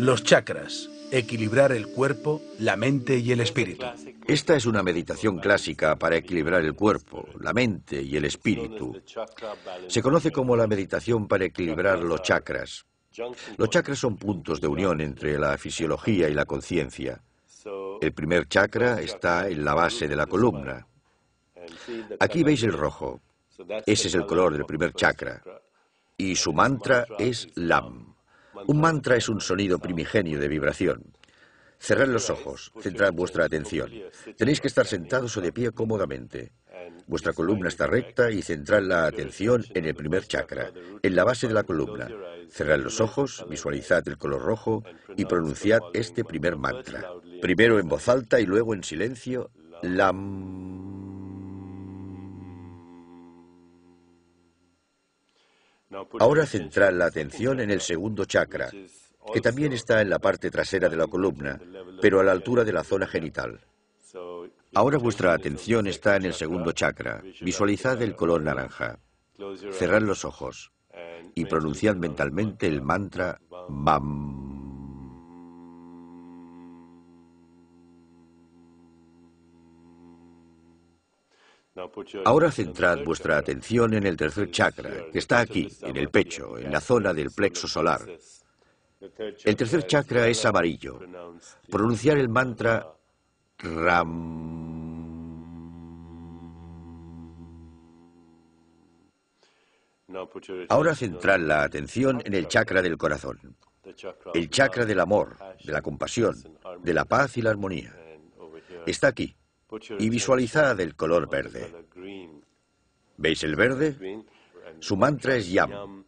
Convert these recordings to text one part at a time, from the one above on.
Los chakras, equilibrar el cuerpo, la mente y el espíritu. Esta es una meditación clásica para equilibrar el cuerpo, la mente y el espíritu. Se conoce como la meditación para equilibrar los chakras. Los chakras son puntos de unión entre la fisiología y la conciencia. El primer chakra está en la base de la columna. Aquí veis el rojo. Ese es el color del primer chakra. Y su mantra es LAM. Un mantra es un sonido primigenio de vibración. Cerrad los ojos, centrad vuestra atención. Tenéis que estar sentados o de pie cómodamente. Vuestra columna está recta y centrad la atención en el primer chakra, en la base de la columna. Cerrad los ojos, visualizad el color rojo y pronunciad este primer mantra. Primero en voz alta y luego en silencio, LAM. Ahora centrad la atención en el segundo chakra, que también está en la parte trasera de la columna, pero a la altura de la zona genital. Ahora vuestra atención está en el segundo chakra. Visualizad el color naranja. Cerrad los ojos y pronunciad mentalmente el mantra BAM. Ahora centrad vuestra atención en el tercer chakra, que está aquí, en el pecho, en la zona del plexo solar. El tercer chakra es amarillo. Pronunciar el mantra Ram. Ahora centrad la atención en el chakra del corazón, el chakra del amor, de la compasión, de la paz y la armonía. Está aquí, y visualizad el color verde. ¿Veis el verde? Su mantra es Yam.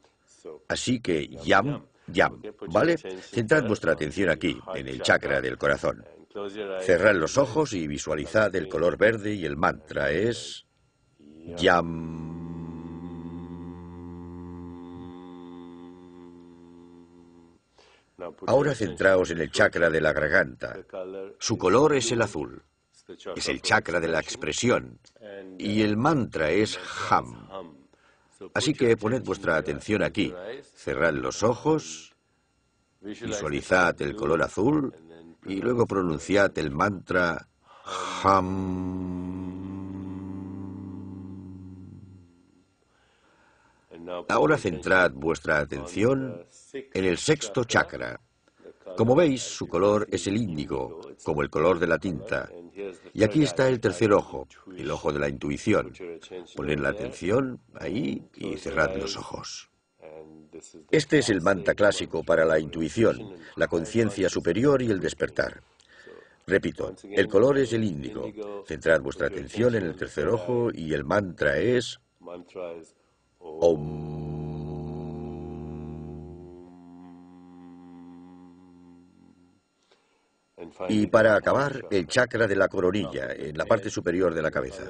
Así que Yam, Yam, ¿vale? Centrad vuestra atención aquí, en el chakra del corazón. Cerrad los ojos y visualizad el color verde y el mantra es Yam. Ahora centraos en el chakra de la garganta. Su color es el azul es el chakra de la expresión y el mantra es Ham. Así que poned vuestra atención aquí, cerrad los ojos, visualizad el color azul y luego pronunciad el mantra Ham. Ahora centrad vuestra atención en el sexto chakra. Como veis, su color es el índigo, como el color de la tinta. Y aquí está el tercer ojo, el ojo de la intuición. Poned la atención ahí y cerrad los ojos. Este es el manta clásico para la intuición, la conciencia superior y el despertar. Repito, el color es el índigo. Centrad vuestra atención en el tercer ojo y el mantra es Om. Y para acabar, el chakra de la coronilla, en la parte superior de la cabeza.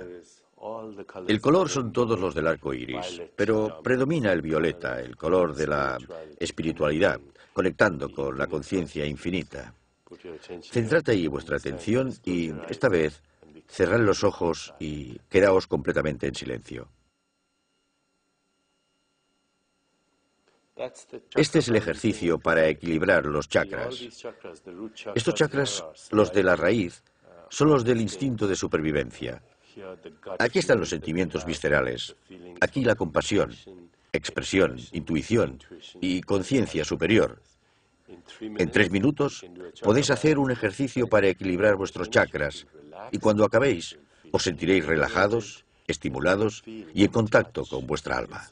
El color son todos los del arco iris, pero predomina el violeta, el color de la espiritualidad, conectando con la conciencia infinita. Centrad ahí vuestra atención y, esta vez, cerrad los ojos y quedaos completamente en silencio. Este es el ejercicio para equilibrar los chakras. Estos chakras, los de la raíz, son los del instinto de supervivencia. Aquí están los sentimientos viscerales, aquí la compasión, expresión, intuición y conciencia superior. En tres minutos podéis hacer un ejercicio para equilibrar vuestros chakras y cuando acabéis os sentiréis relajados, estimulados y en contacto con vuestra alma.